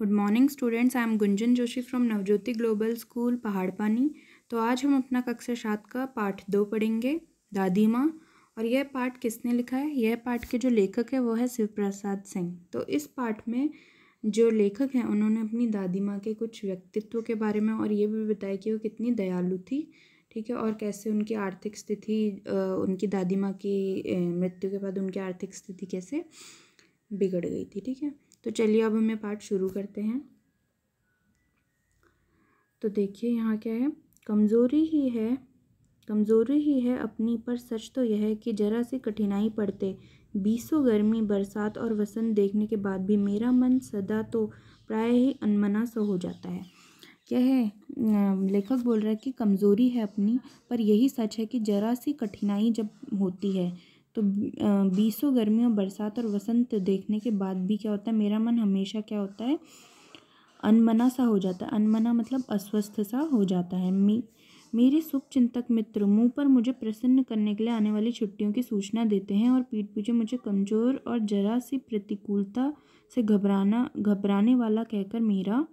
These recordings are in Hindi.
good morning students I am Gunjan Joshi from Navjyoti global school Pahadpani तो आज हम अपना कक्षा सात का पाठ दो पढ़ेंगे दादी माँ और यह पाठ किसने लिखा है यह पाठ के जो लेखक है वो है शिव प्रसाद सिंह तो इस पाठ में जो लेखक हैं उन्होंने अपनी दादी माँ के कुछ व्यक्तित्व के बारे में और ये भी बताया कि वो कितनी दयालु थी ठीक है और कैसे उनकी आर्थिक स्थिति उनकी दादी माँ की मृत्यु के बाद उनकी आर्थिक स्थिति कैसे बिगड़ गई थी ठीक है तो चलिए अब हमें पाठ शुरू करते हैं तो देखिए यहाँ क्या है कमज़ोरी ही है कमज़ोरी ही है अपनी पर सच तो यह है कि ज़रा सी कठिनाई पड़ते बीसों गर्मी बरसात और वसंत देखने के बाद भी मेरा मन सदा तो प्राय ही अनमना सा हो जाता है क्या है लेखक बोल रहा है कि कमज़ोरी है अपनी पर यही सच है कि ज़रा सी कठिनाई जब होती है तो बीसों गर्मियों बरसात और वसंत देखने के बाद भी क्या होता है मेरा मन हमेशा क्या होता है अनमना सा हो जाता है अनमना मतलब अस्वस्थ सा हो जाता है मी मेरे शुभ चिंतक मित्र मुंह पर मुझे प्रसन्न करने के लिए आने वाली छुट्टियों की सूचना देते हैं और पीठ पीछे मुझे कमज़ोर और जरा सी प्रतिकूलता से घबराना घबराने वाला कहकर मेरा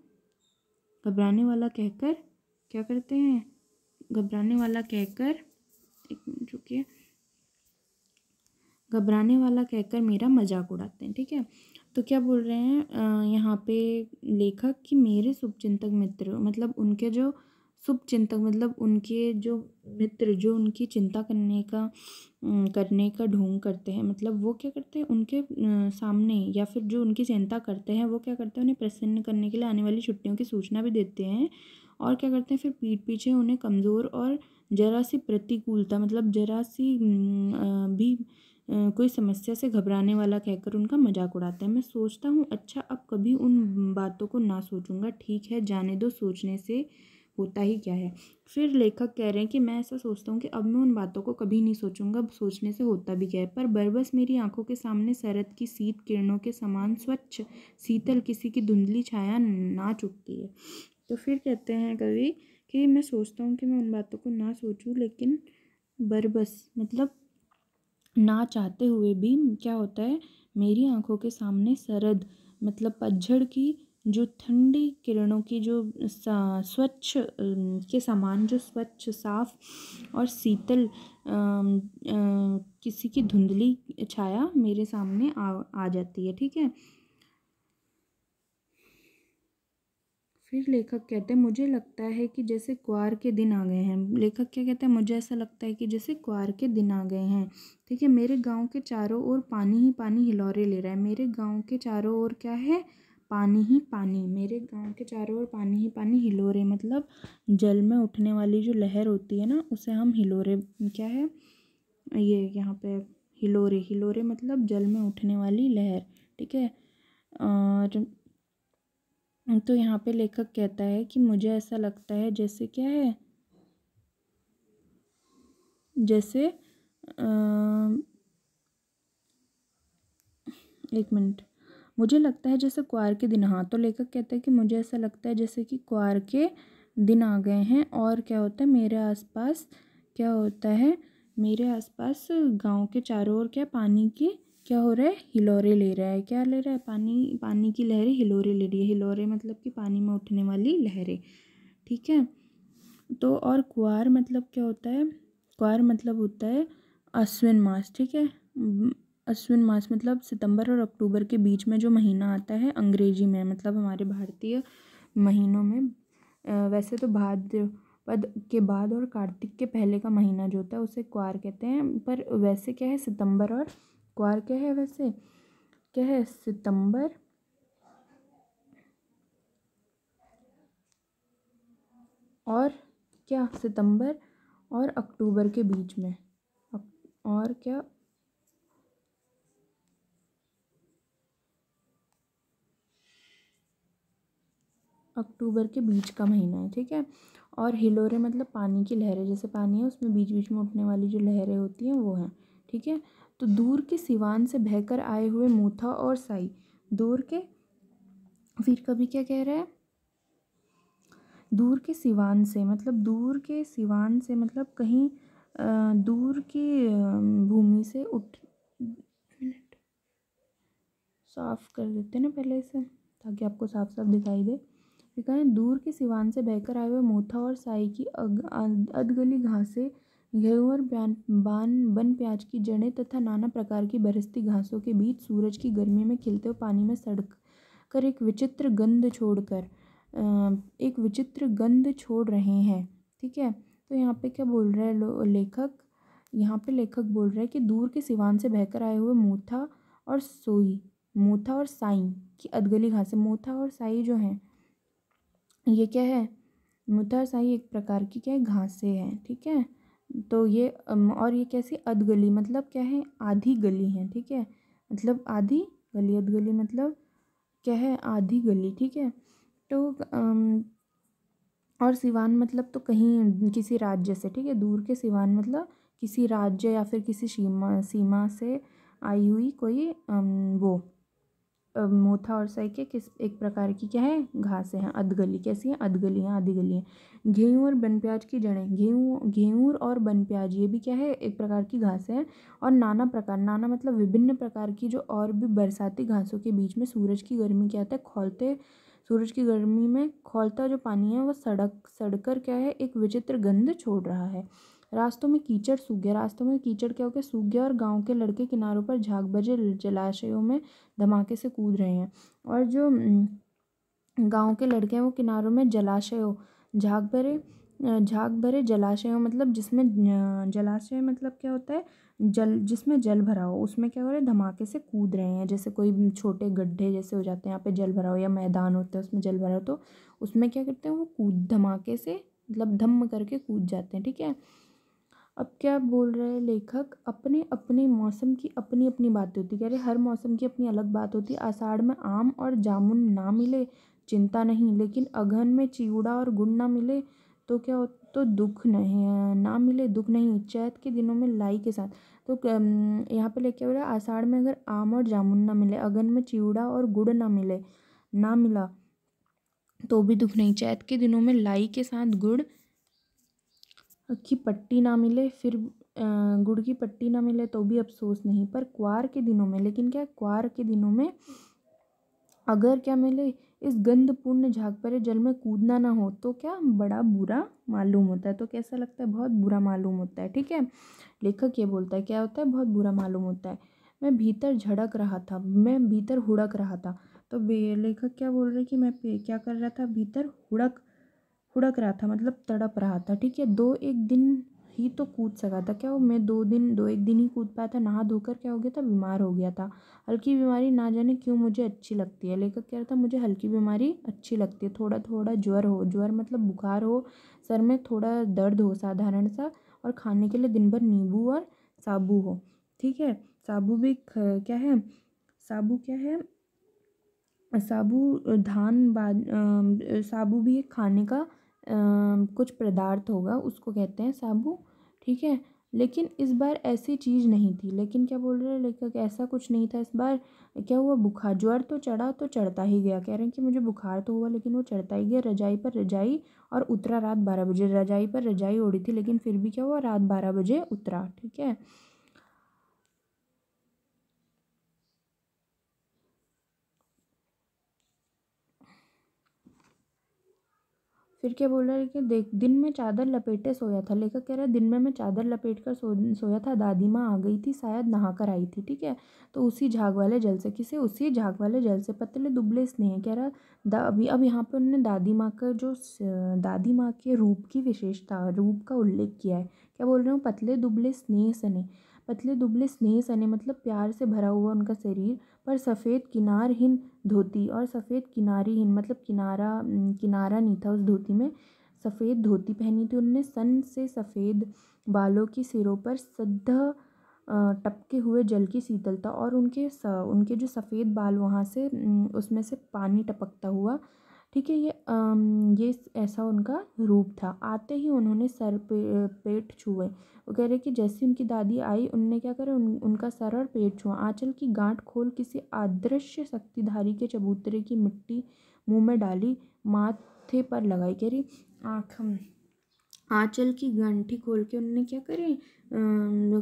घबराने वाला कहकर क्या करते हैं घबराने वाला कहकर एक मिनट रुकिए घबराने वाला कहकर मेरा मजाक उड़ाते हैं ठीक है तो क्या बोल रहे हैं यहाँ पे लेखक कि मेरे शुभचिंतक मित्र मतलब उनके जो शुभचिंतक मतलब उनके जो मित्र जो उनकी चिंता करने का करने का ढोंग करते हैं मतलब वो क्या करते हैं उनके सामने या फिर जो उनकी चिंता करते हैं वो क्या करते हैं उन्हें प्रसन्न करने के लिए आने वाली छुट्टियों की सूचना भी देते हैं और क्या करते हैं फिर पीठ पीछे उन्हें कमज़ोर और जरा सी प्रतिकूलता मतलब जरा सी भी कोई समस्या से घबराने वाला कहकर उनका मजाक उड़ाते हैं मैं सोचता हूँ अच्छा अब कभी उन बातों को ना सोचूंगा ठीक है जाने दो सोचने से होता ही क्या है फिर लेखक कह रहे हैं कि मैं ऐसा सोचता हूँ कि अब मैं उन बातों को कभी नहीं सोचूंगा सोचने से होता भी क्या है पर बरबस मेरी आंखों के सामने शरद की शीत किरणों के समान स्वच्छ शीतल किसी की धुंधली छाया ना चुकती है तो फिर कहते हैं कवि कि मैं सोचता हूँ कि मैं उन बातों को ना सोचूँ लेकिन बरबस मतलब ना चाहते हुए भी क्या होता है मेरी आँखों के सामने सरद मतलब पतझड़ की जो ठंडी किरणों की जो स्वच्छ के समान जो स्वच्छ साफ और शीतल किसी की धुंधली छाया मेरे सामने आ आ जाती है ठीक है फिर लेखक कहते हैं मुझे लगता है कि जैसे कुआर के दिन आ गए हैं लेखक क्या कहते हैं मुझे ऐसा लगता है कि जैसे कुआर के दिन आ गए हैं ठीक है मेरे गांव के चारों ओर पानी ही पानी हिलौरे ले रहा है मेरे गांव के चारों ओर क्या है पानी ही पानी मेरे गांव के चारों ओर पानी ही पानी हिलोरे मतलब जल में उठने वाली जो लहर होती है ना उसे हम हिलोरे क्या है ये यहाँ पे हिलोरे हिलोरे मतलब जल में उठने वाली लहर ठीक है और तो यहाँ पे लेखक कहता है कि मुझे ऐसा लगता है जैसे क्या है जैसे आ, एक मिनट मुझे लगता है जैसे कुआर के दिन हाँ तो लेखक कहता है कि मुझे ऐसा लगता है जैसे कि कुआर के दिन आ गए हैं और क्या होता है मेरे आसपास क्या होता है मेरे आसपास गांव के चारों ओर क्या पानी की क्या हो रहा है हिलोरे ले रहा है क्या ले रहा है पानी पानी की लहरें हिलोरे ले रही है हिलोरे मतलब कि पानी में उठने वाली लहरें ठीक है तो और कुआर मतलब क्या होता है कुआर मतलब होता है अश्विन मास ठीक है अश्विन मास मतलब सितंबर और अक्टूबर के बीच में जो महीना आता है अंग्रेजी में मतलब हमारे भारतीय महीनों में वैसे तो भाद्रपद के बाद और कार्तिक के पहले का महीना जो होता है उसे कुआर कहते हैं पर वैसे क्या है सितंबर और क्वार क्या है वैसे क्या है सितंबर और क्या सितंबर और अक्टूबर के बीच में और क्या अक्टूबर के बीच का महीना है ठीक है और हिलोरे मतलब पानी की लहरें जैसे पानी है उसमें बीच बीच में उठने वाली जो लहरें होती हैं वो हैं ठीक है तो दूर के सिवान से बहकर आए हुए मोथा और साई दूर के फिर कभी क्या कह रहा है दूर के सिवान से मतलब दूर के सिवान से मतलब कहीं दूर की भूमि से उठ मिनट साफ कर देते ना पहले इसे ताकि आपको साफ साफ दिखाई दे फिर कहें दूर के सिवान से बहकर आए हुए मोथा और साई की अग अधगली घासें गेहूँ और बन प्याज की जड़ें तथा नाना प्रकार की बरसती घासों के बीच सूरज की गर्मी में खिलते हुए पानी में सड़क कर एक विचित्र गंध छोड़कर एक विचित्र गंध छोड़ रहे हैं ठीक है तो यहाँ पे क्या बोल रहा है लेखक यहाँ पे लेखक बोल रहा है कि दूर के सिवान से बहकर आए हुए मोथा और सोई मोथा और साई की अदगली घासें मोथा और साई जो हैं ये क्या है मोथा और साई एक प्रकार की क्या है घासें हैं ठीक है तो ये और ये कैसी अध गली मतलब क्या है आधी गली है ठीक है मतलब आधी गली अध गली मतलब क्या है आधी गली ठीक है तो और सिवान मतलब तो कहीं किसी राज्य से ठीक है दूर के सिवान मतलब किसी राज्य या फिर किसी सीमा सीमा से आई हुई कोई वो मोथा और के किस एक प्रकार की क्या है घासें हैं अधगली कैसी है अधगलियाँ आधी गलियाँ गेहूँ और बन प्याज की जड़ें गेहूँ गेहूँ और बन प्याज ये भी क्या है एक प्रकार की घासें हैं और नाना प्रकार नाना मतलब विभिन्न प्रकार की जो और भी बरसाती घासों के बीच में सूरज की गर्मी क्या आता है खोलते सूरज की गर्मी में खोलता जो पानी है वो सड़क सड़कर क्या है एक विचित्र गंध छोड़ रहा है रास्तों में कीचड़ सूख गया रास्तों में कीचड़ क्या हो गया सूख गया और गांव के लड़के किनारों पर झाग बजे जलाशयों में धमाके से कूद रहे हैं और जो गांव के लड़के हैं वो किनारों में जलाशयों झाग भरे झाग भरे जलाशयों मतलब जिसमें जलाशय मतलब क्या होता है जल जिसमें जल भरा हो उसमें क्या हो रहा है धमाके से कूद रहे हैं जैसे कोई छोटे गड्ढे जैसे हो जाते हैं यहाँ पे जल भरा हो या मैदान होता है उसमें जल भरा हो तो उसमें क्या करते हैं वो कूद धमाके से मतलब धम्म करके कूद जाते हैं ठीक है अब क्या बोल रहे हैं लेखक अपने अपने मौसम की अपनी अपनी बातें होती कह रहे हर मौसम की अपनी अलग बात होती है आषाढ़ में आम और जामुन ना मिले चिंता नहीं लेकिन अगहन में चिवड़ा और गुड़ ना मिले तो क्या हो तो दुख नहीं ना मिले दुख नहीं चैत के दिनों में लाई के साथ तो यहाँ पे लेके बोला आषाढ़ में अगर आम और जामुन ना मिले अगन में चिवड़ा और गुड़ ना मिले ना मिला तो भी दुख नहीं चैत के दिनों में लाई के साथ गुड़ की पट्टी ना मिले फिर गुड़ की पट्टी ना मिले तो भी अफसोस नहीं पर कुवार के दिनों में लेकिन क्या कुवार के दिनों में अगर क्या मिले इस गंधपूर्ण झाग पर जल में कूदना ना हो तो क्या बड़ा बुरा मालूम होता है तो कैसा लगता है बहुत बुरा मालूम होता है ठीक है लेखक ये बोलता है क्या होता है बहुत बुरा मालूम होता है मैं भीतर झड़क रहा था मैं भीतर हुड़क रहा था तो लेखक क्या बोल रहे कि मैं क्या कर रहा था भीतर हुड़क हुड़क रहा था मतलब तड़प रहा था ठीक है दो एक दिन ही तो कूद सका था क्या वो मैं दो दिन दो एक दिन ही कूद पाया था नहा धोकर क्या हो गया था बीमार हो गया था हल्की बीमारी ना जाने क्यों मुझे अच्छी लगती है लेकर कह रहा था मुझे हल्की बीमारी अच्छी लगती है थोड़ा थोड़ा ज्वर हो ज्वर मतलब बुखार हो सर में थोड़ा दर्द हो साधारण सा और खाने के लिए दिन भर नींबू और साबू हो ठीक है साबू भी क्या है साबू क्या है साबू धान बाद साबू भी एक खाने का कुछ पदार्थ होगा उसको कहते हैं साबू ठीक है लेकिन इस बार ऐसी चीज़ नहीं थी लेकिन क्या बोल रहे हैं लेखक ऐसा कुछ नहीं था इस बार क्या हुआ बुखार ज्वर तो चढ़ा तो चढ़ता ही गया कह रहे हैं कि मुझे बुखार तो हुआ लेकिन वो चढ़ता ही गया रजाई पर रजाई और उतरा रात बारह बजे रजाई पर रजाई ओढ़ी थी लेकिन फिर भी क्या हुआ रात बारह बजे उतरा ठीक है फिर क्या बोल रहा है कि देख दिन में चादर लपेटे सोया था लेखक कह रहा है दिन में मैं चादर लपेट कर सो सोया था दादी माँ आ गई थी शायद नहा कर आई थी ठीक है तो उसी झाग वाले जल से किसे उसी झाग वाले जल से पतले दुबले स्नेह कह रहा दा अभी अब यहाँ पर उन्होंने दादी माँ का जो दादी माँ के रूप की विशेषता रूप का उल्लेख किया है क्या बोल रहे हूँ पतले दुबले स्नेह सने पतले दुबले स्नेह सने मतलब प्यार से भरा हुआ उनका शरीर पर सफ़ेद किनारहीन धोती और सफ़ेद किनारीहीन मतलब किनारा किनारा नहीं था उस धोती में सफ़ेद धोती पहनी थी उनने सन से सफ़ेद बालों के सिरों पर सद्ध टपके हुए जल की शीतलता और उनके उनके जो सफ़ेद बाल वहाँ से उसमें से पानी टपकता हुआ ठीक है ये ये ऐसा उनका रूप था आते ही उन्होंने सर पे पेट छुए वो कह रहे कि जैसे उनकी दादी आई उनने क्या करा उन, उनका सर और पेट छुआ आंचल की गांठ खोल किसी अदृश्य शक्तिधारी के चबूतरे की मिट्टी मुंह में डाली माथे पर लगाई कह रही आँख आंचल की गंठी खोल के उनने क्या करे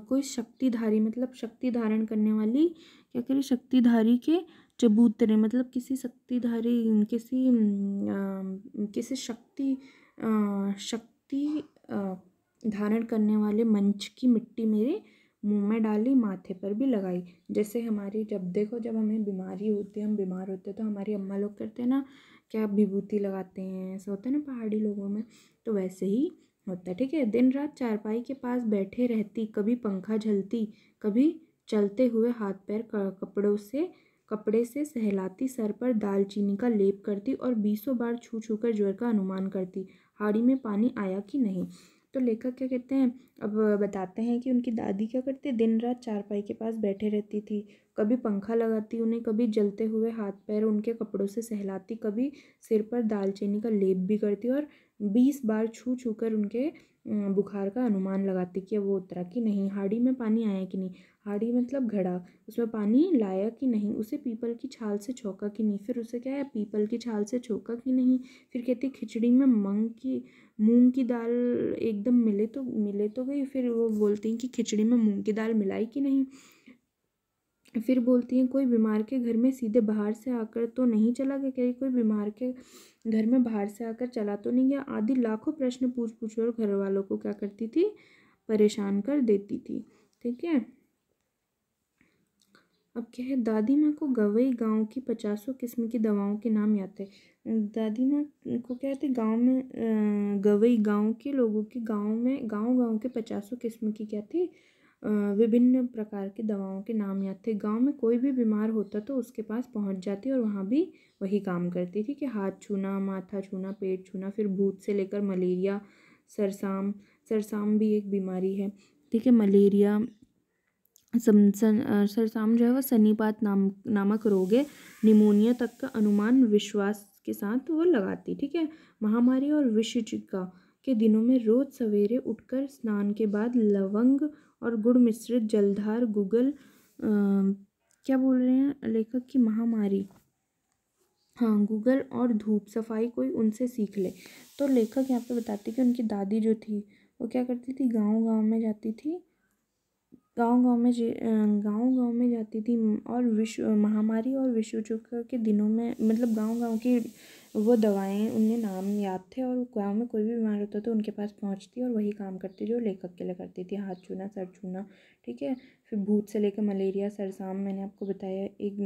कोई शक्तिधारी मतलब शक्ति धारण करने वाली क्या करे शक्तिधारी के चबूतरे मतलब किसी शक्तिधारी किसी किसी शक्ति शक्ति धारण करने वाले मंच की मिट्टी मेरे मुंह में डाली माथे पर भी लगाई जैसे हमारी जब देखो जब हमें बीमारी होती है हम बीमार होते हैं तो हमारी अम्मा लोग करते हैं ना क्या विभूति लगाते हैं ऐसा होता है ना पहाड़ी लोगों में तो वैसे ही होता है ठीक है दिन रात चारपाई के पास बैठे रहती कभी पंखा झलती कभी चलते हुए हाथ पैर कपड़ों से कपड़े से सहलाती सर पर दालचीनी का लेप करती और बीसों बार छू छू कर ज्वर का अनुमान करती हाड़ी में पानी आया कि नहीं तो लेखक क्या कहते हैं अब बताते हैं कि उनकी दादी क्या करती दिन रात चारपाई के पास बैठे रहती थी कभी पंखा लगाती उन्हें कभी जलते हुए हाथ पैर उनके कपड़ों से सहलाती कभी सिर पर दालचीनी का लेप भी करती और बीस बार छू छू कर उनके बुखार का अनुमान लगाती कि वो उतरा कि नहीं हाड़ी में पानी आया कि नहीं हाड़ी मतलब घड़ा उसमें पानी लाया कि नहीं उसे पीपल की छाल से छोंका कि नहीं फिर उसे क्या है पीपल की छाल से छोंका कि नहीं फिर कहती खिचड़ी में मंग की मूंग की दाल एकदम मिले तो मिले तो गई फिर वो बोलती हैं कि खिचड़ी में मूंग की दाल मिलाई कि नहीं फिर बोलती हैं कोई बीमार के घर में सीधे बाहर से आकर तो नहीं चला गया क्या कोई बीमार के घर में बाहर से आकर चला तो नहीं गया आदि लाखों प्रश्न पूछ पूछ और घर वालों को क्या करती थी परेशान कर देती थी ठीक है अब क्या है दादी माँ को गवई गांव की पचासों किस्म की दवाओं के नाम याद थे दादी माँ को क्या थे गांव में गवई गांव के लोगों के गांव में गांव गांव के पचासों किस्म की क्या थी विभिन्न प्रकार की दवाओं के नाम याद थे गाँव में कोई भी बीमार होता तो उसके पास पहुँच जाती और वहाँ भी वही काम करती थी कि हाथ छूना माथा छूना पेट छूना फिर भूत से लेकर मलेरिया सरसाम सरसाम भी एक बीमारी है ठीक है मलेरिया सरसाम जो है वह सनीपात नाम नामक रोग है निमोनिया तक का अनुमान विश्वास के साथ वो लगाती ठीक है महामारी और विश्व के दिनों में रोज़ सवेरे उठकर स्नान के बाद लवंग और गुड़ मिश्रित जलधार गूगल क्या बोल रहे हैं लेखक की महामारी हाँ गूगल और धूप सफाई कोई उनसे सीख ले तो लेखक यहाँ पे बताते कि उनकी दादी जो थी वो क्या करती थी गांव गांव में जाती थी गांव गांव में गांव गांव में जाती थी और विश्व महामारी और विश्व के दिनों में मतलब गांव गांव की वो दवाएँ उन्हें नाम याद थे और गांव में कोई भी बीमार होता तो उनके पास पहुँचती और वही काम करती जो लेखक के लिए करती थी हाथ छूना सर छूना ठीक है फिर भूत से लेकर मलेरिया सरसाम मैंने आपको बताया एक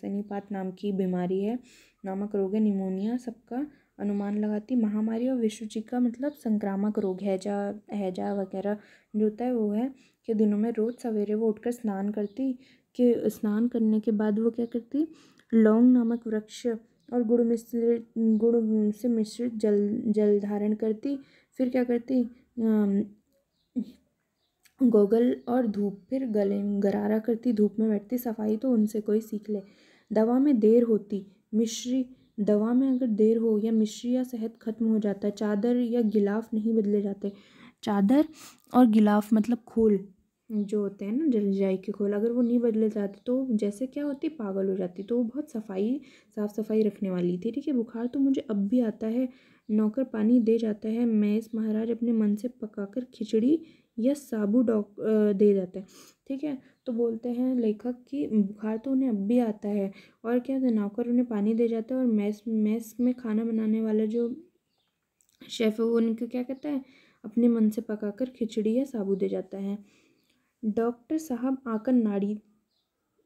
सनीपात नाम की बीमारी है नामक रोग है निमोनिया सबका अनुमान लगाती महामारी और विश्व जी का मतलब संक्रामक रोग हैजा हैजा वगैरह जो होता है वो है कि दिनों में रोज़ सवेरे वो उठकर स्नान करती कि स्नान करने के बाद वो क्या करती लौंग नामक वृक्ष और गुड़ मिश्रित गुड़ से मिश्रित जल जल धारण करती फिर क्या करती गोगल और धूप फिर गले गरारा करती धूप में बैठती सफाई तो उनसे कोई सीख ले दवा में देर होती मिश्री दवा में अगर देर हो या मिश्री या शहद खत्म हो जाता है चादर या गिलाफ नहीं बदले जाते चादर और गिलाफ मतलब खोल जो होते हैं ना जलजाई के खोल अगर वो नहीं बदले जाते तो जैसे क्या होती पागल हो जाती तो वो बहुत सफाई साफ़ सफाई रखने वाली थी ठीक है बुखार तो मुझे अब भी आता है नौकर पानी दे जाता है इस महाराज अपने मन से पकाकर खिचड़ी या साबु डॉक दे जाता है ठीक है तो बोलते हैं लेखक कि बुखार तो उन्हें अब भी आता है और क्या होता है नौकर उन्हें पानी दे जाता है और मैस मैस में खाना बनाने वाला जो शेफ़ है वो उनको क्या कहता है अपने मन से पकाकर खिचड़ी या साबु दे जाता है डॉक्टर साहब आकर नाड़ी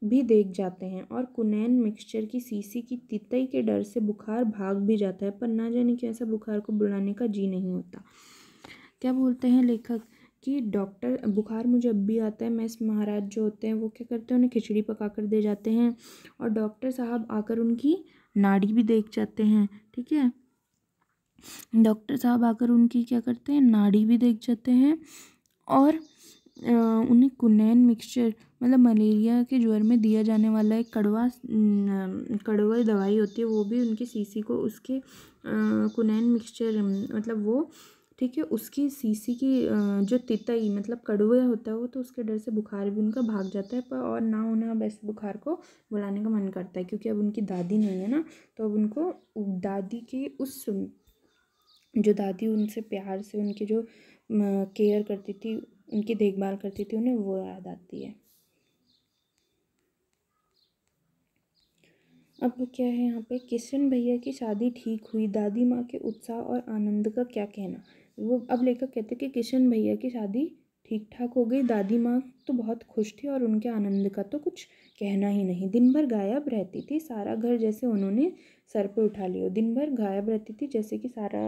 भी देख जाते हैं और कुनैन मिक्सचर की सीसी की तितई के डर से बुखार भाग भी जाता है पर ना जाने कि ऐसा बुखार को बुलाने का जी नहीं होता क्या बोलते हैं लेखक कि डॉक्टर बुखार मुझे अब भी आता है मैस महाराज जो होते हैं वो क्या करते हैं उन्हें खिचड़ी पका कर दे जाते हैं और डॉक्टर साहब आकर उनकी नाड़ी भी देख जाते हैं ठीक है डॉक्टर साहब आकर उनकी क्या करते हैं नाड़ी भी देख जाते हैं और उन्हें कुनैन मिक्सचर मतलब मलेरिया के ज्वर में दिया जाने वाला एक कड़वा कड़वा दवाई होती है वो भी उनकी सीसी को उसके कुनैन मिक्सचर मतलब वो ठीक है उसकी सीसी की जो तितई मतलब कड़वा होता है वो तो उसके डर से बुखार भी उनका भाग जाता है पर और ना उन्हें अब ऐसे बुखार को बुलाने का मन करता है क्योंकि अब उनकी दादी नहीं है ना तो अब उनको दादी की उस जो दादी उनसे प्यार से उनकी जो केयर करती थी उनकी देखभाल करती थी उन्हें वो याद आती है अब क्या है यहाँ पे किशन भैया की शादी ठीक हुई दादी माँ के उत्साह और आनंद का क्या कहना वो अब लेखक कहते हैं कि किशन भैया की शादी ठीक ठाक हो गई दादी माँ तो बहुत खुश थी और उनके आनंद का तो कुछ कहना ही नहीं दिन भर गायब रहती थी सारा घर जैसे उन्होंने सर पर उठा लिया दिन भर गायब रहती थी जैसे कि सारा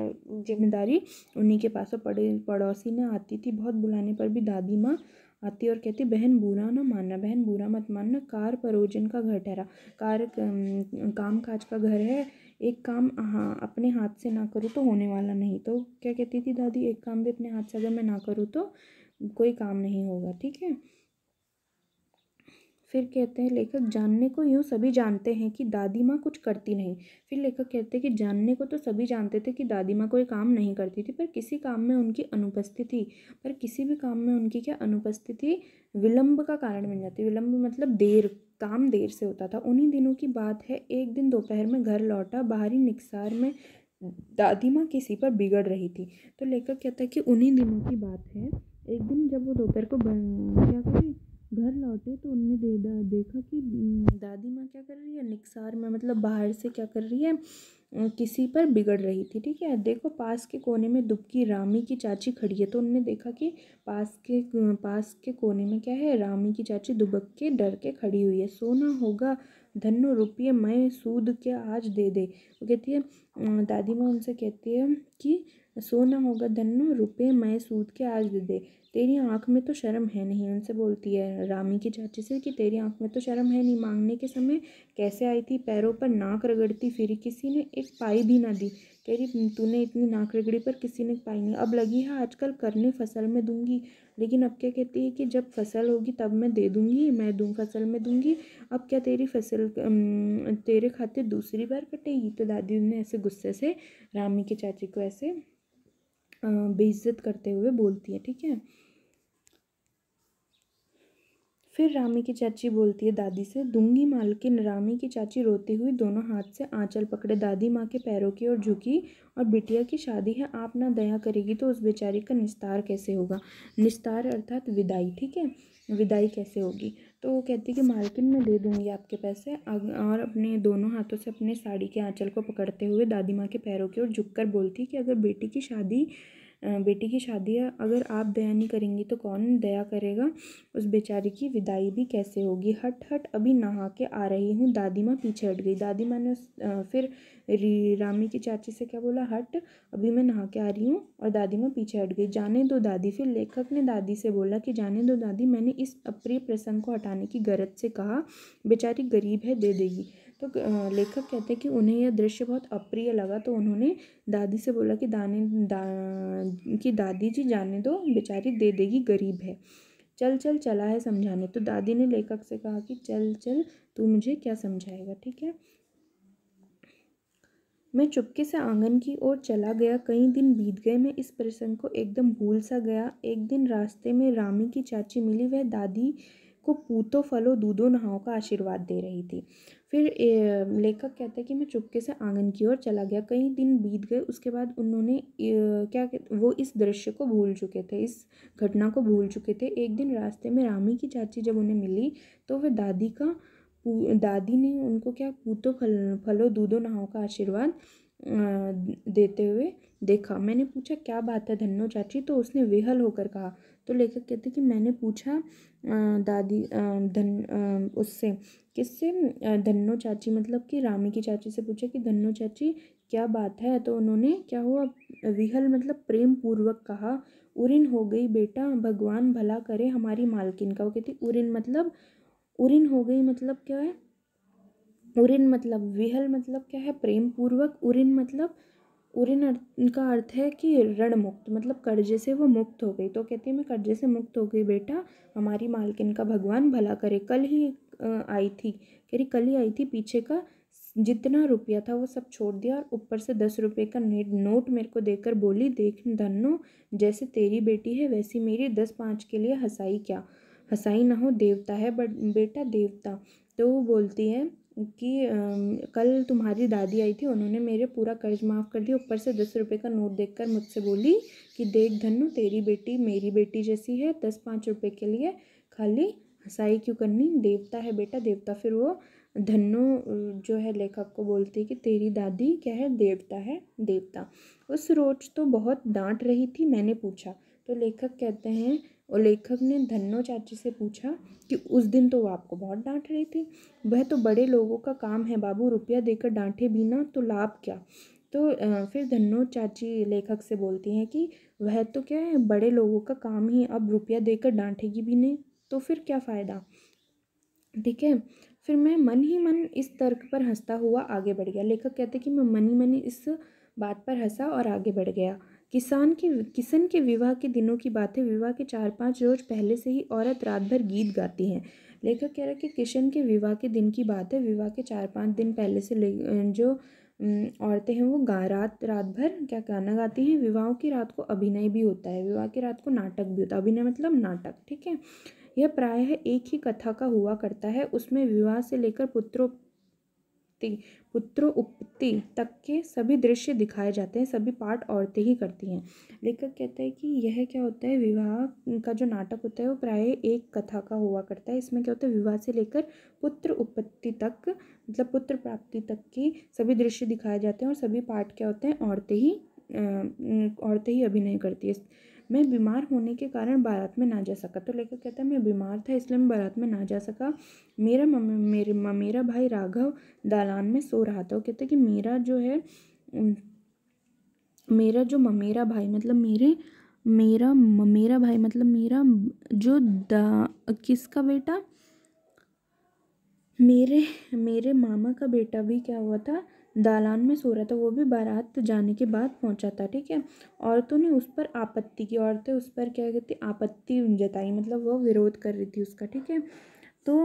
जिम्मेदारी उन्हीं के पास पड़े पड़ोसी ने आती थी बहुत बुलाने पर भी दादी माँ आती और कहती बहन बुरा ना मानना बहन बुरा मत मानना कार परोजन का घर ठहरा कार काम काज का घर है एक काम हाँ अपने हाथ से ना करूँ तो होने वाला नहीं तो क्या कहती थी दादी एक काम भी अपने हाथ से अगर मैं ना करूँ तो कोई काम नहीं होगा ठीक है फिर कहते हैं लेखक जानने को यूँ सभी जानते हैं कि दादी माँ कुछ करती नहीं फिर लेखक कहते हैं कि जानने को तो सभी जानते थे कि दादी माँ कोई काम नहीं करती थी पर किसी काम में उनकी अनुपस्थिति पर किसी भी काम में उनकी क्या अनुपस्थिति विलंब का कारण बन जाती विलम्ब मतलब देर काम देर से होता था उन्हीं दिनों की बात है एक दिन दोपहर में घर लौटा बाहरी निकसार में दादी माँ किसी पर बिगड़ रही थी तो लेखक कहता है कि उन्हीं दिनों की बात है एक दिन जब वो दोपहर को क्या करी घर लौटे तो उनने दे देखा कि दादी माँ क्या कर रही है निकसार में मतलब बाहर से क्या कर रही है किसी पर बिगड़ रही थी ठीक है देखो पास के कोने में दुबकी रामी की चाची खड़ी है तो उनने देखा कि पास के पास के कोने में क्या है रामी की चाची दुबक के डर के खड़ी हुई है सोना होगा धन्नो रुपये मैं सूद के आज दे दे वो कहती है दादी माँ उनसे कहती है कि सोना होगा धनु रुपये मैं सूद के आज दे दे तेरी आँख में तो शर्म है नहीं उनसे बोलती है रामी की चाची से कि तेरी आँख में तो शर्म है नहीं मांगने के समय कैसे आई थी पैरों पर नाक रगड़ती फिर किसी ने एक पाई भी ना दी कह रही तूने इतनी नाक रगड़ी पर किसी ने पाई नहीं अब लगी है आजकल करने फसल में दूंगी लेकिन अब क्या कहती है कि जब फसल होगी तब मैं दे दूंगी मैं दूँ फसल में दूंगी अब क्या तेरी फसल तेरे खाते दूसरी बार कटेगी तो दादी ने ऐसे गुस्से से रामी के चाची को ऐसे बेइज्जत करते हुए बोलती है ठीक है फिर रामी की चाची बोलती है दादी से दूंगी माल के रामी की चाची रोती हुई दोनों हाथ से आंचल पकड़े दादी माँ के पैरों की ओर झुकी और बिटिया की शादी है आप ना दया करेगी तो उस बेचारी का निस्तार कैसे होगा निस्तार अर्थात विदाई ठीक है विदाई कैसे होगी तो कहती है कि मालकिन मैं दे दूँगी आपके पैसे और अपने दोनों हाथों से अपने साड़ी के आँचल को पकड़ते हुए दादी माँ के पैरों की ओर झुक कर बोलती कि अगर बेटी की शादी बेटी की शादी है अगर आप दया नहीं करेंगी तो कौन दया करेगा उस बेचारी की विदाई भी कैसे होगी हट हट अभी नहा के आ रही हूँ दादी माँ पीछे हट गई दादी माँ ने उस फिर रामी की चाची से क्या बोला हट अभी मैं नहा के आ रही हूँ और दादी माँ पीछे हट गई जाने दो दादी फिर लेखक ने दादी से बोला कि जाने दो दादी मैंने इस अप्रिय प्रसंग को हटाने की गरज से कहा बेचारी गरीब है दे देगी तो लेखक कहते हैं कि उन्हें यह दृश्य बहुत अप्रिय लगा तो उन्होंने दादी से बोला कि दाने दा कि दादी जी जाने दो बेचारी दे देगी गरीब है चल चल चला है समझाने तो दादी ने लेखक से कहा कि चल चल तू मुझे क्या समझाएगा ठीक है मैं चुपके से आंगन की ओर चला गया कई दिन बीत गए मैं इस प्रसंग को एकदम भूल सा गया एक दिन रास्ते में रामी की चाची मिली वह दादी को पूतो फलो दूधो नहाओ का आशीर्वाद दे रही थी फिर लेखक कहता है कि मैं चुपके से आंगन की ओर चला गया कई दिन बीत गए उसके बाद उन्होंने क्या वो इस दृश्य को भूल चुके थे इस घटना को भूल चुके थे एक दिन रास्ते में रामी की चाची जब उन्हें मिली तो वह दादी का दादी ने उनको क्या पूतो फल फलो दूधो नहाओ का आशीर्वाद देते हुए देखा मैंने पूछा क्या बात है धन्नो चाची तो उसने विहल होकर कहा तो लेखक कहते कि मैंने पूछा दादी धन उससे किससे धन्नो चाची मतलब कि रामी की चाची से पूछा कि धन्नो चाची क्या बात है तो उन्होंने क्या हुआ विहल मतलब प्रेम पूर्वक कहा उरिन हो गई बेटा भगवान भला करे हमारी मालकिन का वो कहती उरिन मतलब उरिन हो गई मतलब क्या है उरिन मतलब विहल मतलब क्या है प्रेम पूर्वक उरिन मतलब उरिन अर्थ का अर्थ है कि ऋण मुक्त मतलब कर्जे से वो मुक्त हो गई तो कहती है मैं कर्जे से मुक्त हो गई बेटा हमारी मालकिन का भगवान भला करे कल ही आई थी कह रही कल ही आई थी पीछे का जितना रुपया था वो सब छोड़ दिया और ऊपर से दस रुपये का नेट नोट मेरे को देकर बोली देख धनो जैसे तेरी बेटी है वैसी मेरी दस पाँच के लिए हंसाई क्या हंसाई ना हो देवता है बट बेटा देवता तो वो बोलती है कि कल तुम्हारी दादी आई थी उन्होंने मेरे पूरा कर्ज माफ़ कर दिया ऊपर से दस रुपये का नोट देखकर मुझसे बोली कि देख धनु तेरी बेटी मेरी बेटी जैसी है दस पाँच रुपये के लिए खाली हंसाई क्यों करनी देवता है बेटा देवता फिर वो धनु जो है लेखक को बोलती कि तेरी दादी क्या है देवता है देवता उस रोज तो बहुत डांट रही थी मैंने पूछा तो लेखक कहते हैं और लेखक ने धन्नो चाची से पूछा कि उस दिन तो वो आपको बहुत डांट रही थी वह तो बड़े लोगों का काम है बाबू रुपया देकर डांटे भी ना तो लाभ क्या तो फिर धन्नो चाची लेखक से बोलती हैं कि वह तो क्या है बड़े लोगों का काम ही अब रुपया देकर डांटेगी भी नहीं तो फिर क्या फ़ायदा ठीक है फिर मैं मन ही मन इस तर्क पर हंसता हुआ आगे बढ़ गया लेखक कहते कि मैं मन ही मन इस बात पर हंसा और आगे बढ़ गया किसान के किसन के विवाह के दिनों की बात है विवाह के चार पाँच रोज पहले से ही औरत रात भर गीत गाती है लेखक कह रहा है कि किशन के विवाह के दिन की बात है विवाह के चार पाँच दिन पहले से जो औरतें हैं वो गा रात रात भर क्या गाना गाती हैं विवाहों की रात को अभिनय भी होता है विवाह की रात को नाटक भी होता है अभिनय मतलब नाटक ठीक है यह प्रायः एक ही कथा का हुआ करता है उसमें विवाह से लेकर पुत्रों उत्पत्ति पुत्र उत्पत्ति तक के सभी दृश्य दिखाए जाते हैं सभी पार्ट औरतें ही करती हैं लेखक कहते हैं कि यह क्या होता है विवाह का जो नाटक होता है वो प्राय एक कथा का हुआ करता है इसमें क्या होता है विवाह से लेकर पुत्र उत्पत्ति तक मतलब पुत्र प्राप्ति तक के सभी दृश्य दिखाए जाते हैं और सभी पार्ट क्या होते हैं औरतें ही औरतें ही अभिनय करती है मैं बीमार होने के कारण बारात में ना जा सका तो लेखक कहता है मैं बीमार था इसलिए मैं बारात में ना जा सका मेरा मम, मेरे मेरा भाई राघव दालान में सो रहा था वो कहता कि मेरा जो है मेरा जो ममेरा भाई मतलब मेरे मेरा ममेरा भाई मतलब मेरा जो दा किसका बेटा मेरे मेरे मामा का बेटा भी क्या हुआ था दालान में सो रहा था वो भी बारात जाने के बाद पहुंचा था ठीक है औरतों ने उस पर आपत्ति की औरतें उस पर क्या कहती आपत्ति जताई मतलब वो विरोध कर रही थी उसका ठीक है तो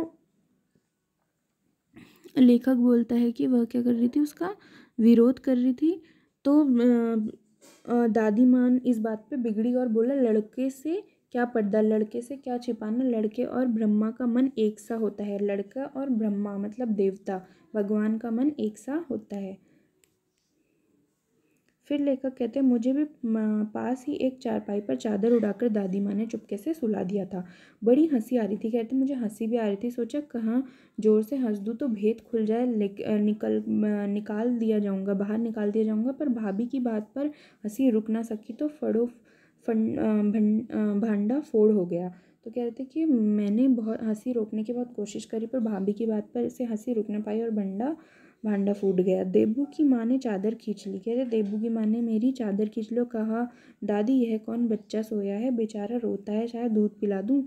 लेखक बोलता है कि वह क्या कर रही थी उसका विरोध कर रही थी तो दादी मान इस बात पे बिगड़ी और बोला लड़के से क्या पर्दा लड़के से क्या छिपाना लड़के और ब्रह्मा का मन एक सा होता है लड़का और ब्रह्मा मतलब देवता भगवान का मन एक सा होता है फिर लेखक कहते हैं मुझे भी पास ही एक चारपाई पर चादर उड़ाकर दादी माँ ने चुपके से सुला दिया था बड़ी हंसी आ रही थी कहते मुझे हंसी भी आ रही थी सोचा कहाँ जोर से हंस दूँ तो भेद खुल जाए निकल निकाल दिया जाऊँगा बाहर निकाल दिया जाऊँगा पर भाभी की बात पर हंसी रुक ना सकी तो फड़ो फंड भांडा फोड़ हो गया तो कह रहे थे कि मैंने बहुत हंसी रोकने की बहुत कोशिश करी पर भाभी की बात पर इसे हंसी रुक ना पाई और भंडा भांडा फूट गया देबू की माँ ने चादर खींच ली कह रहे देबू की माँ ने मेरी चादर खींच लो कहा दादी यह कौन बच्चा सोया है बेचारा रोता है शायद दूध पिला दूँ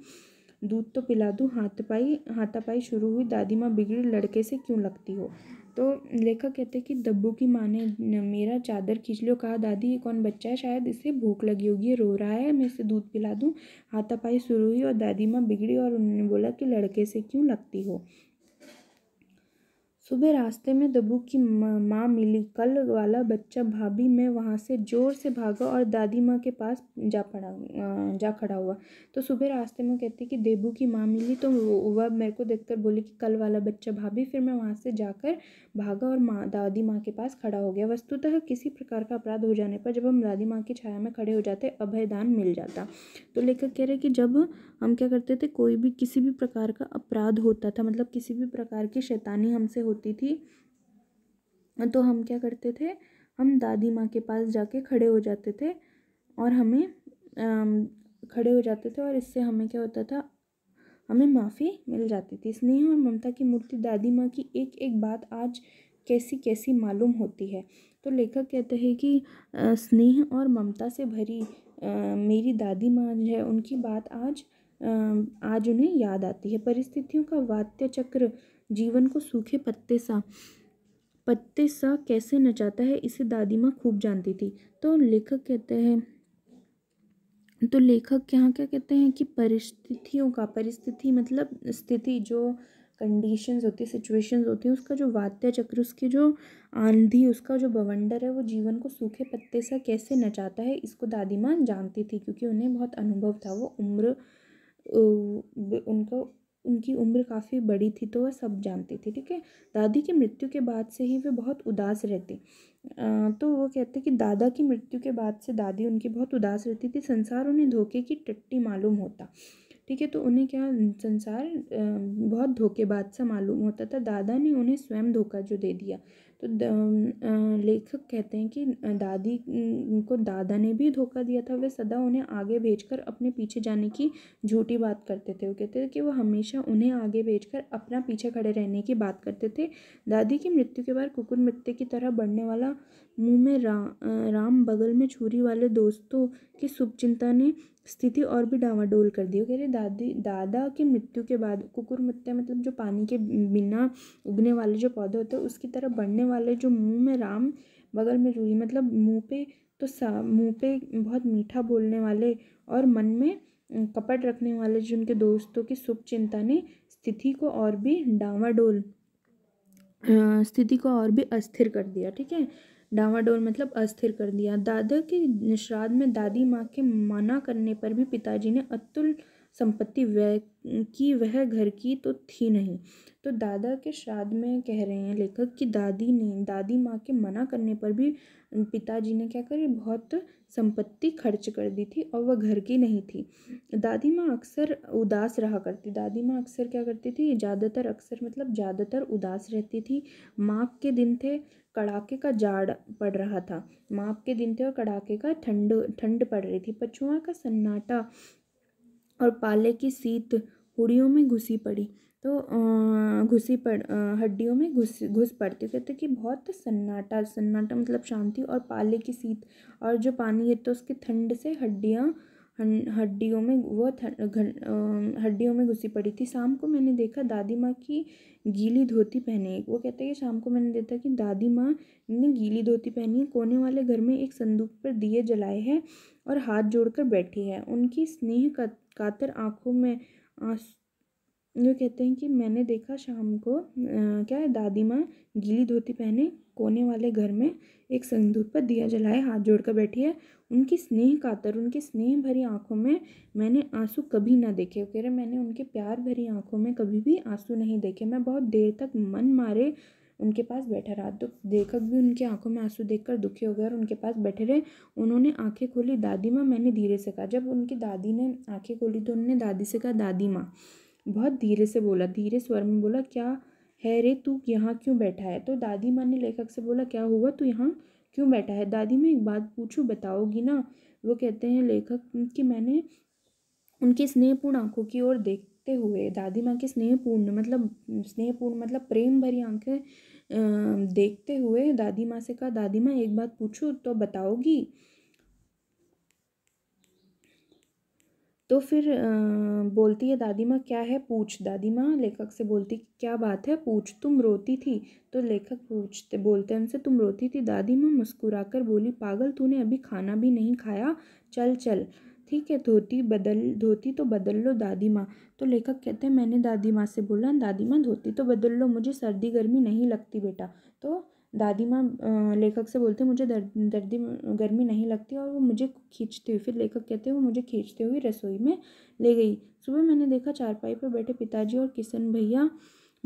दूध तो पिला दूँ हाथ पाई हाथापाई शुरू हुई दादी माँ बिगड़ी लड़के से क्यों लगती हो तो लेखक कहते हैं कि दब्बू की माँ ने मेरा चादर खींच लो कहा दादी ये कौन बच्चा है शायद इसे भूख लगी होगी ये रो रहा है मैं इसे दूध पिला दूँ हाथापाई शुरू हुई और दादी माँ बिगड़ी और उन्होंने बोला कि लड़के से क्यों लगती हो सुबह रास्ते में दबू की माँ मा मिली कल वाला बच्चा भाभी मैं वहाँ से ज़ोर से भागा और दादी माँ के पास जा पड़ा जा खड़ा हुआ तो सुबह रास्ते में कहती कि देबू की माँ मिली तो वह मेरे को देखकर बोली कि कल वाला बच्चा भाभी फिर मैं वहाँ से जाकर भागा और माँ दादी माँ के पास खड़ा हो गया वस्तुतः किसी प्रकार का अपराध हो जाने पर जब हम दादी माँ की छाया में खड़े हो जाते अभयदान मिल जाता तो लेखक कह रहे कि जब हम क्या करते थे कोई भी किसी भी प्रकार का अपराध होता था मतलब किसी भी प्रकार की शैतानी हमसे होती होती थी तो हम क्या करते थे हम दादी माँ के पास जाके खड़े हो जाते थे और हमें खड़े हो जाते थे और इससे हमें क्या होता था हमें माफ़ी मिल जाती थी स्नेह और ममता की मूर्ति दादी माँ की एक एक बात आज कैसी कैसी मालूम होती है तो लेखक कहते हैं कि स्नेह और ममता से भरी आ, मेरी दादी माँ जो है उनकी बात आज आ, आज उन्हें याद आती है परिस्थितियों का वाद्य चक्र जीवन को सूखे पत्ते सा पत्ते सा कैसे नचाता है इसे दादी माँ खूब जानती थी तो लेखक कहते हैं तो लेखक यहाँ क्या कहते हैं कि परिस्थितियों का परिस्थिति मतलब स्थिति जो कंडीशंस होती है सिचुएशंस होती हैं उसका जो वाद्य चक्र उसकी जो आंधी उसका जो बवंडर है वो जीवन को सूखे पत्ते सा कैसे नचाता है इसको दादी माँ जानती थी क्योंकि उन्हें बहुत अनुभव था वो उम्र उनका उनकी उम्र काफ़ी बड़ी थी तो वह सब जानते थे ठीक है दादी की मृत्यु के बाद से ही वे बहुत उदास रहते तो वो कहते कि दादा की मृत्यु के बाद से दादी उनकी बहुत उदास रहती थी संसार उन्हें धोखे की टट्टी मालूम होता ठीक है तो उन्हें क्या संसार बहुत धोखेबाज सा मालूम होता था दादा ने उन्हें स्वयं धोखा जो दे दिया तो लेखक कहते हैं कि दादी को दादा ने भी धोखा दिया था वे सदा उन्हें आगे भेजकर अपने पीछे जाने की झूठी बात करते थे वो कहते थे कि वो हमेशा उन्हें आगे भेजकर अपना पीछे खड़े रहने की बात करते थे दादी की मृत्यु के बाद कुकुर मृत्यु की तरह बढ़ने वाला मुंह में रा, राम बगल में छुरी वाले दोस्तों की शुभचिंता ने स्थिति और भी डावाडोल कर दी कह रहे दादी दादा की मृत्यु के बाद कुकुर मृत्या मतलब जो पानी के बिना उगने वाले जो पौधे होते हैं उसकी तरह बढ़ने वाले जो मुंह में राम बगल में छुरी मतलब मुंह पे तो सा मुंह पे बहुत मीठा बोलने वाले और मन में कपट रखने वाले जो उनके दोस्तों की शुभ चिंता ने स्थिति को और भी डावाडोल स्थिति को और भी अस्थिर कर दिया ठीक है डावाडोल मतलब अस्थिर कर दिया दादा के श्राद्ध में दादी माँ के माना करने पर भी पिताजी ने अतुल संपत्ति व्यय की वह घर की तो थी नहीं तो दादा के श्राद्ध में कह रहे हैं लेखक कि दादी ने दादी माँ के मना करने पर भी पिताजी ने क्या करी बहुत संपत्ति खर्च कर दी थी और वह घर की नहीं थी दादी माँ अक्सर उदास रहा करती दादी माँ अक्सर क्या करती थी ज़्यादातर अक्सर मतलब ज़्यादातर उदास रहती थी माँ के दिन थे कड़ाके का जाड़ पड़ रहा था माप के दिन थे और कड़ाके का ठंड ठंड पड़ रही थी पछुआ का सन्नाटा और पाले की सीत हुड़ियों में घुसी पड़ी तो घुसी पड़ हड्डियों में घुस घुस पड़ती कहते कि बहुत सन्नाटा सन्नाटा मतलब शांति और पाले की सीत और जो पानी है तो उसकी ठंड से हड्डियाँ हड्डियों में वह हड्डियों में घुसी पड़ी थी शाम को मैंने देखा दादी माँ की गीली धोती पहने वो कहते हैं कि शाम को मैंने देखा कि दादी माँ ने गीली धोती पहनी है कोने वाले घर में एक संदूक पर दिए जलाए हैं और हाथ जोड़कर बैठी है उनकी स्नेह कातर आँखों में आंस वो कहते हैं कि मैंने देखा शाम को क्या है दादी माँ गीली धोती पहने कोने वाले घर में एक संदूक पर दिया जलाए हाथ जोड़कर बैठी है उनकी स्नेह कातर उनकी स्नेह भरी आंखों में मैंने आंसू कभी ना देखे कह रहे मैंने उनके प्यार भरी आंखों में कभी भी आंसू नहीं देखे मैं बहुत देर तक मन मारे उनके पास बैठा रहा तो देखक भी उनकी आंखों में आंसू देखकर दुखी हो गए और उनके पास बैठे रहे उन्होंने आंखें खोली दादी माँ मैंने धीरे से कहा जब उनकी दादी ने आंखें खोली तो उन्होंने दादी से कहा दादी माँ बहुत धीरे से बोला धीरे स्वर में बोला क्या है रे तू यहाँ क्यों बैठा है तो दादी माँ ने लेखक से बोला क्या हुआ तू यहाँ क्यों बैठा है दादी मैं एक बात पूछूँ बताओगी ना वो कहते हैं लेखक कि मैंने उनकी स्नेहपूर्ण आंखों की ओर देखते हुए दादी माँ के स्नेहपूर्ण मतलब स्नेहपूर्ण मतलब प्रेम भरी आंखें देखते हुए दादी माँ से कहा दादी माँ एक बात पूछूँ तो बताओगी तो फिर बोलती है दादी माँ क्या है पूछ दादी माँ लेखक से बोलती क्या बात है पूछ तुम रोती थी तो लेखक पूछते बोलते हैं उनसे तुम रोती थी दादी माँ मुस्कुराकर बोली पागल तूने अभी खाना भी नहीं खाया चल चल ठीक है धोती बदल धोती तो बदल लो दादी माँ तो लेखक कहते हैं मैंने दादी माँ से बोला दादी माँ धोती तो बदल लो मुझे सर्दी गर्मी नहीं लगती बेटा तो दादी माँ लेखक से बोलते मुझे दर्द दर्दी गर्मी नहीं लगती और वो मुझे खींचती हुई फिर लेखक कहते हैं वो मुझे खींचते हुए रसोई में ले गई सुबह मैंने देखा चारपाई पर बैठे पिताजी और किशन भैया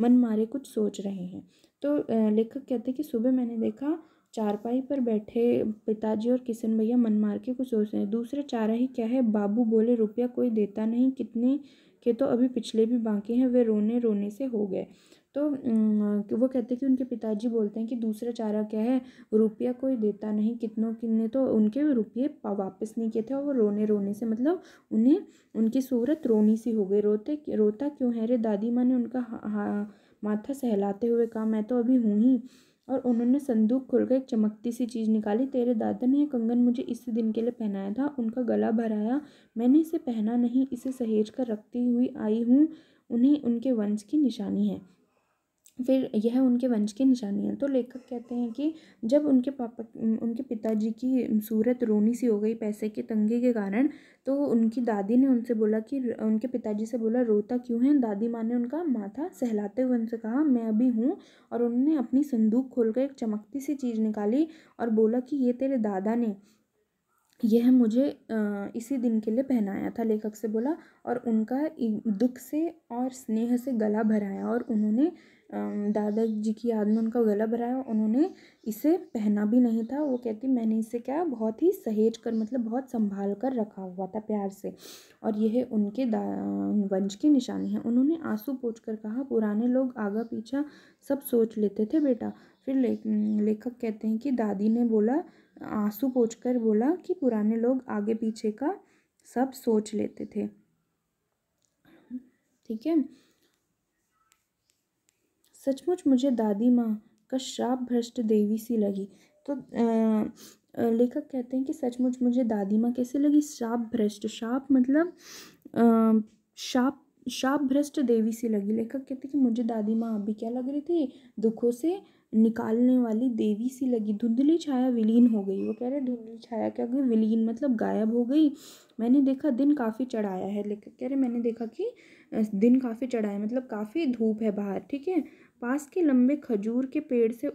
मन मारे कुछ सोच रहे हैं तो लेखक कहते हैं कि सुबह मैंने देखा चारपाई पर बैठे पिताजी और किशन भैया मन मार के कुछ सोच रहे हैं दूसरे चारा ही क्या है बाबू बोले रुपया कोई देता नहीं कितने के तो अभी पिछले भी बाकी हैं वे रोने रोने से हो गए तो वो कहते हैं कि उनके पिताजी बोलते हैं कि दूसरा चारा क्या है रुपया कोई देता नहीं कितनों किन्ने तो उनके रुपये वापस नहीं किए थे और वो रोने रोने से मतलब उन्हें उनकी सूरत रोनी सी हो गई रोते रोता क्यों है रे दादी माँ ने उनका हा, हा, माथा सहलाते हुए कहा मैं तो अभी हूँ ही और उन्होंने संदूक खोलकर एक चमकती सी चीज़ निकाली तेरे दादा ने यह कंगन मुझे इस दिन के लिए पहनाया था उनका गला भराया मैंने इसे पहना नहीं इसे सहेज कर रखती हुई आई हूँ उन्हें उनके वंश की निशानी है फिर यह उनके वंश की निशानी है तो लेखक कहते हैं कि जब उनके पापा उनके पिताजी की सूरत रोनी सी हो गई पैसे के तंगी के कारण तो उनकी दादी ने उनसे बोला कि उनके पिताजी से बोला रोता क्यों है दादी माँ ने उनका माथा सहलाते हुए उनसे कहा मैं अभी हूँ और उन्होंने अपनी संदूक खोलकर एक चमकती सी चीज़ निकाली और बोला कि ये तेरे दादा ने यह मुझे इसी दिन के लिए पहनाया था लेखक से बोला और उनका दुख से और स्नेह से गला भराया और उन्होंने दादाजी की याद में उनका गला भराया उन्होंने इसे पहना भी नहीं था वो कहती मैंने इसे क्या बहुत ही सहेज कर मतलब बहुत संभाल कर रखा हुआ था प्यार से और यह उनके वंश की निशानी है उन्होंने आंसू पोछ कर कहा पुराने लोग आगा पीछा सब सोच लेते थे बेटा फिर ले, लेखक कहते हैं कि दादी ने बोला आंसू पोछ कर बोला कि पुराने लोग आगे पीछे का सब सोच लेते थे ठीक है सचमुच मुझे दादी माँ का श्राप भ्रष्ट देवी सी लगी तो लेखक कहते हैं कि सचमुच मुझे दादी माँ कैसे लगी श्राप भ्रष्ट श्राप मतलब शाप शाप भ्रष्ट देवी सी लगी लेखक कहते कि मुझे दादी माँ अभी क्या लग रही थी दुखों से निकालने वाली देवी सी लगी धुंधली छाया विलीन हो गई वो कह रहे धुंधली छाया क्या गई विलीन मतलब गायब हो गई मैंने देखा दिन काफ़ी चढ़ाया है लेकिन कह रहे मैंने देखा कि दिन काफ़ी चढ़ाया मतलब काफ़ी धूप है बाहर ठीक है पास के लंबे खजूर के पेड़ से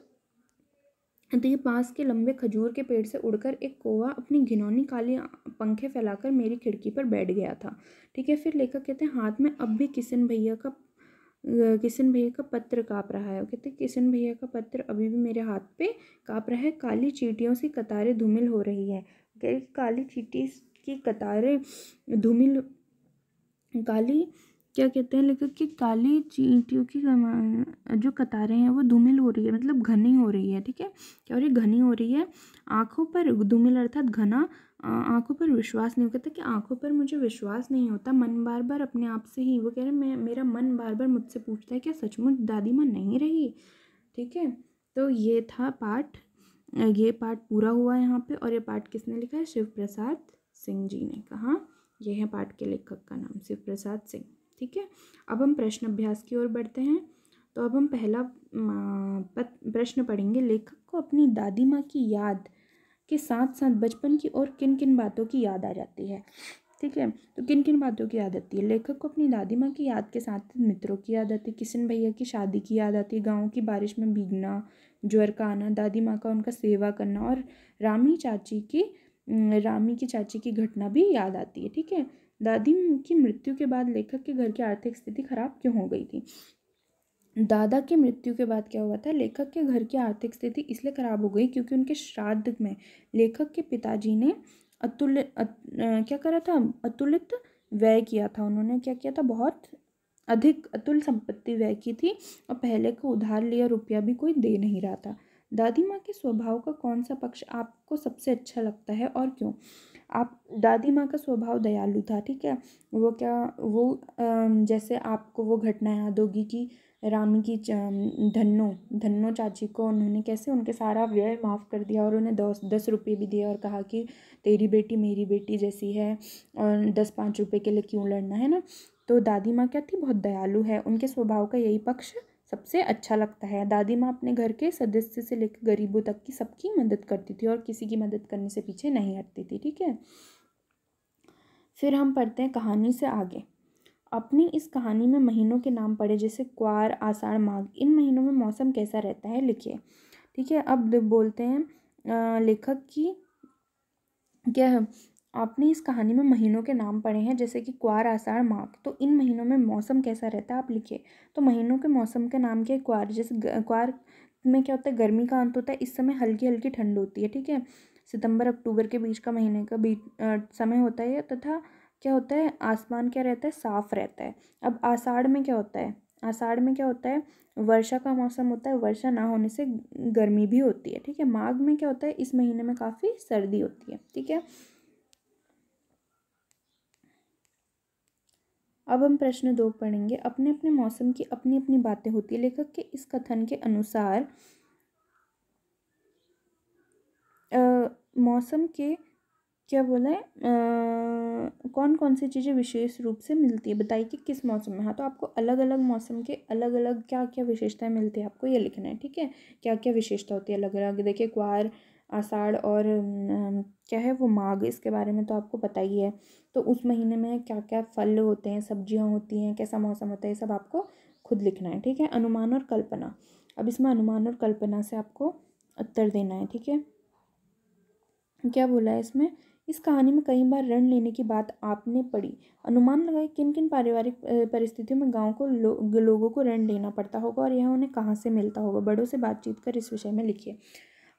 तो ये पास के लंबे खजूर के पेड़ से उड़कर एक कोवा अपनी घिनौनी काली पंखे फैलाकर मेरी खिड़की पर बैठ गया था ठीक है फिर लेखक कहते हैं हाथ में अब भी किशन भैया का किशन भैया का पत्र काँप रहा है कहते किशन भैया का पत्र अभी भी मेरे हाथ पे काँप रहा है काली चीटियों से कतारें धूमिल हो रही है काली चीटी की कतारें धूमिल काली क्या कहते हैं लेखक की काली चींटियों की जो कतारें हैं वो धूमिल हो रही है मतलब घनी हो रही है ठीक है क्या और ये घनी हो रही है आँखों पर धूमिल अर्थात घना आँखों पर विश्वास नहीं होता कि आँखों पर मुझे विश्वास नहीं होता मन बार बार अपने आप से ही वो कह रहे मैं मेरा मन बार बार मुझसे पूछता है क्या सचमुच दादी माँ नहीं रही ठीक है तो ये था पाठ ये पाठ पूरा हुआ यहाँ पे और ये पाठ किसने लिखा है शिव प्रसाद सिंह जी ने कहा यह है पाठ के लेखक का नाम शिव प्रसाद सिंह ठीक है अब हम प्रश्न अभ्यास की ओर बढ़ते हैं तो अब हम पहला प्रश्न पढ़ेंगे लेखक को अपनी दादी माँ की याद के साथ साथ बचपन की और किन किन बातों की याद आ जाती है ठीक है तो किन किन बातों की याद आती है लेखक को अपनी दादी माँ की याद के साथ मित्रों की याद आती है किशन भैया की शादी की याद आती है गाँव की बारिश में भीगना ज्वर का आना दादी माँ का उनका सेवा करना और रामी चाची की रामी की चाची की घटना भी याद आती है ठीक है दादी की मृत्यु के बाद लेखक के घर की आर्थिक स्थिति खराब क्यों हो गई थी दादा की मृत्यु के बाद क्या हुआ था लेखक के घर की आर्थिक स्थिति इसलिए खराब हो गई क्योंकि उनके श्राद्ध में लेखक के पिताजी ने अतुल क्या करा था अतुलित व्यय किया था उन्होंने क्या किया था बहुत अधिक अतुल संपत्ति व्यय की थी और पहले को उधार लिया रुपया भी कोई दे नहीं रहा था दादी माँ के स्वभाव का कौन सा पक्ष आपको सबसे अच्छा लगता है और क्यों आप दादी माँ का स्वभाव दयालु था ठीक है वो क्या वो जैसे आपको वो घटना याद होगी कि रामी की धन्नो धन्नो चाची को उन्होंने कैसे उनके सारा व्यय माफ़ कर दिया और उन्हें दस दस रुपये भी दिए और कहा कि तेरी बेटी मेरी बेटी जैसी है और दस पाँच रुपये के लिए क्यों लड़ना है ना तो दादी माँ क्या थी बहुत दयालु है उनके स्वभाव का यही पक्ष सबसे अच्छा लगता है दादी माँ अपने घर के सदस्य से लेकर गरीबों तक की सबकी मदद करती थी और किसी की मदद करने से पीछे नहीं हटती थी ठीक है फिर हम पढ़ते हैं कहानी से आगे अपनी इस कहानी में महीनों के नाम पढ़े जैसे क्वार आषाढ़ माघ इन महीनों में मौसम कैसा रहता है लिखिए ठीक है अब बोलते हैं लेखक की क्या है आपने इस कहानी में महीनों के नाम पढ़े हैं जैसे कि क्वार आषाढ़ माघ तो इन महीनों में मौसम कैसा रहता है आप लिखिए तो महीनों के मौसम के नाम के क्वार जैसे क्वार में क्या होता है गर्मी का अंत होता है इस समय हल्की हल्की ठंड होती है ठीक है सितंबर अक्टूबर के बीच का महीने का बीच समय होता है तथा क्या होता है आसमान क्या रहता है साफ़ रहता है अब आषाढ़ में क्या होता है आषाढ़ में क्या होता है वर्षा का मौसम होता है वर्षा ना होने से गर्मी भी होती है ठीक है माघ में क्या होता है इस महीने में काफ़ी सर्दी होती है ठीक है अब हम प्रश्न दो पढ़ेंगे अपने अपने मौसम की अपनी अपनी बातें होती है लेखक के इस कथन के अनुसार आ, मौसम के क्या बोला है कौन कौन सी चीज़ें विशेष रूप से मिलती है बताइए कि किस मौसम में हाँ तो आपको अलग अलग मौसम के अलग अलग क्या क्या विशेषताएं मिलती है आपको ये लिखना है ठीक है क्या क्या विशेषता होती है अलग अलग देखिए क्वार आषाढ़ और क्या है वो माघ इसके बारे में तो आपको पता ही है तो उस महीने में क्या क्या फल होते हैं सब्जियां होती हैं कैसा मौसम होता है ये सब आपको खुद लिखना है ठीक है अनुमान और कल्पना अब इसमें अनुमान और कल्पना से आपको उत्तर देना है ठीक है क्या बोला है इसमें इस कहानी में कई बार ऋण लेने की बात आपने पढ़ी अनुमान लगाए किन किन पारिवारिक परिस्थितियों में गांव को लो, लोगों को ऋण लेना पड़ता होगा और यह उन्हें कहाँ से मिलता होगा बड़ों से बातचीत कर इस विषय में लिखिए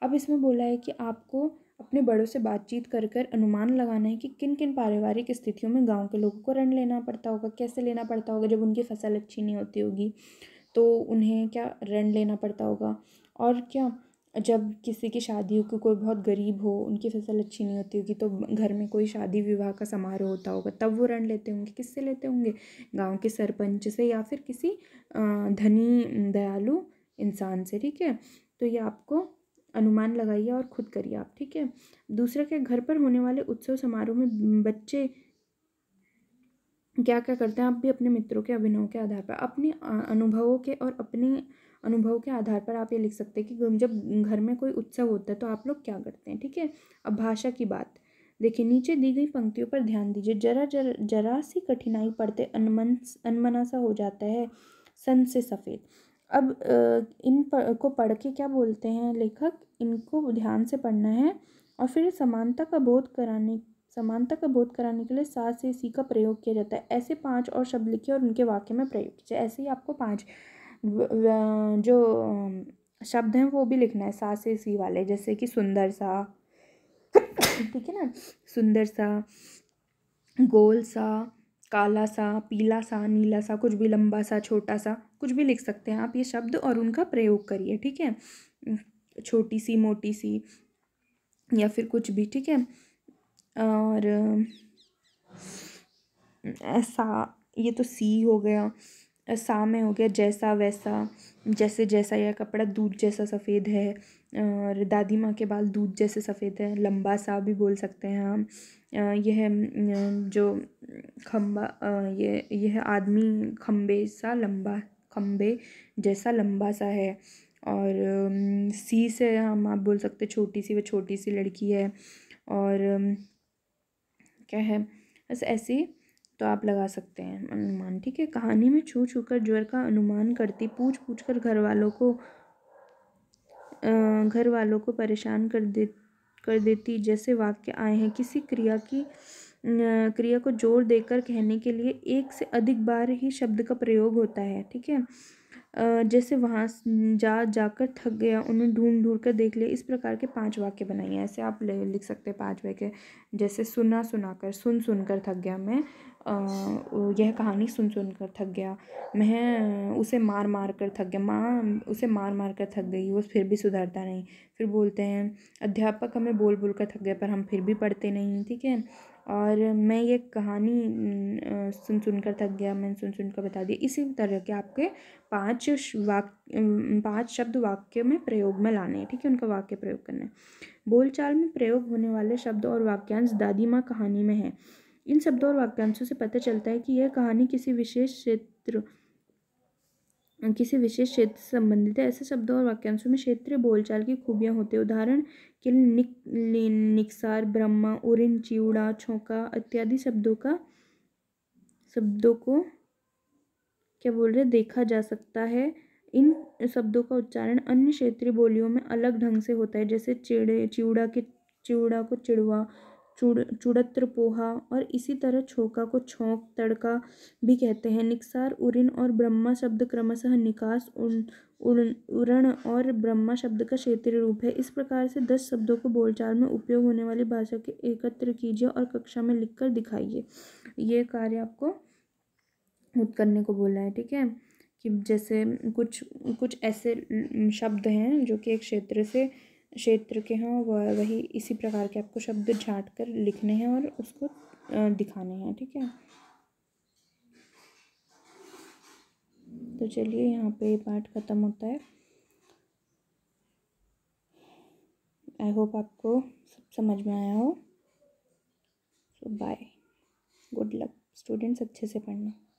अब इसमें बोला है कि आपको अपने बड़ों से बातचीत कर कर अनुमान लगाना है कि किन किन पारिवारिक स्थितियों में गांव के लोगों को ऋण लेना पड़ता होगा कैसे लेना पड़ता होगा जब उनकी फसल अच्छी नहीं होती होगी तो उन्हें क्या ऋण लेना पड़ता होगा और क्या जब किसी की शादी हो कोई बहुत गरीब हो उनकी फसल अच्छी नहीं होती होगी तो घर में कोई शादी विवाह का समारोह होता होगा तब वो ऋण लेते होंगे किससे लेते होंगे गांव के सरपंच से या फिर किसी धनी दयालु इंसान से ठीक है तो ये आपको अनुमान लगाइए और खुद करिए आप ठीक है दूसरा क्या घर पर होने वाले उत्सव समारोह में बच्चे क्या क्या करते हैं आप भी अपने मित्रों के अभिनव के आधार पर अपने अनुभवों के और अपने अनुभव के आधार पर आप ये लिख सकते हैं कि जब घर में कोई उत्सव होता है तो आप लोग क्या करते हैं ठीक है अब भाषा की बात देखिए नीचे दी गई पंक्तियों पर ध्यान दीजिए जरा जरा जरा सी कठिनाई पड़ते अनमन अनमना सा हो जाता है सन से सफ़ेद अब इन को पढ़ के क्या बोलते हैं लेखक इनको ध्यान से पढ़ना है और फिर समानता का बोध कराने समानता का बोध कराने के लिए सा से सी का प्रयोग किया जाता है ऐसे पांच और शब्द लिखे और उनके वाक्य में प्रयोग किया ऐसे ही आपको पांच जो शब्द हैं वो भी लिखना है सा से सी वाले जैसे कि सुंदर सा ठीक है ना सुंदर सा गोल सा काला सा पीला सा नीला सा कुछ भी लंबा सा छोटा सा कुछ भी लिख सकते हैं आप ये शब्द और उनका प्रयोग करिए ठीक है छोटी सी मोटी सी या फिर कुछ भी ठीक है और ऐसा ये तो सी हो गया सा में हो गया जैसा वैसा जैसे जैसा यह कपड़ा दूध जैसा सफ़ेद है और दादी माँ के बाल दूध जैसे सफ़ेद है लंबा सा भी बोल सकते हैं हम यह जो खम्बा ये यह आदमी खम्बे सा लम्बा खम्बे जैसा लम्बा सा है और सी से हम आप बोल सकते छोटी सी वह छोटी सी लड़की है और क्या है बस ऐसी तो आप लगा सकते हैं अनुमान ठीक है कहानी में छू छू कर ज्वर का अनुमान करती पूछ पूछ कर घर वालों को घर वालों को परेशान कर दे कर देती जैसे वाक्य आए हैं किसी क्रिया की क्रिया को जोर देकर कहने के लिए एक से अधिक बार ही शब्द का प्रयोग होता है ठीक है जैसे वहाँ जा जाकर थक गया उन्हें ढूंढ ढूंढ कर देख लिया इस प्रकार के पांच वाक्य बनाइए ऐसे आप लिख सकते हैं पांच वाक्य जैसे सुना सुना कर सुन सुन कर थक गया मैं यह कहानी सुन सुन कर थक गया मैं उसे मार मार कर थक गया माँ उसे मार मार कर थक गई वो फिर भी सुधरता नहीं फिर बोलते हैं अध्यापक हमें बोल बोल कर थक गए पर हम फिर भी पढ़ते नहीं ठीक है और मैं ये कहानी सुन सुन कर थक गया मैंने सुन सुन कर बता दिया इसी तरह के आपके पांच वाक्य पांच शब्द वाक्य में प्रयोग में लाने हैं ठीक है उनका वाक्य प्रयोग करना है बोलचाल में प्रयोग होने वाले शब्द और वाक्यांश दादी माँ कहानी में है इन शब्दों और वाक्यांशों से पता चलता है कि यह कहानी किसी विशेष क्षेत्र किसी विशेष क्षेत्र से संबंधित है ऐसे शब्दों और वाक्यांशों में क्षेत्रीय बोलचाल की खूबियाँ होती है उदाहरण के लिए निक निकसार ब्रह्मा उरिन चिवड़ा छोंका इत्यादि शब्दों का शब्दों को क्या बोल रहे देखा जा सकता है इन शब्दों का उच्चारण अन्य क्षेत्रीय बोलियों में अलग ढंग से होता है जैसे चिड़े चिवड़ा के चिवड़ा को चिड़वा चूड़ चुड़त्र पोहा और इसी तरह छोका को छोंक तड़का भी कहते हैं निकसार उरिन और ब्रह्मा शब्द क्रमशः निकास उन उरण और ब्रह्मा शब्द का क्षेत्रीय रूप है इस प्रकार से दस शब्दों को बोलचाल में उपयोग होने वाली भाषा के एकत्र कीजिए और कक्षा में लिखकर दिखाइए ये कार्य आपको खुद करने को बोला है ठीक है कि जैसे कुछ कुछ ऐसे शब्द हैं जो कि एक क्षेत्र से क्षेत्र के हों वह वही इसी प्रकार के आपको शब्द झाँट कर लिखने हैं और उसको दिखाने हैं ठीक है तो चलिए यहाँ पे पाठ ख़त्म होता है आई होप आपको सब समझ में आया हो so bye good luck students अच्छे से पढ़ना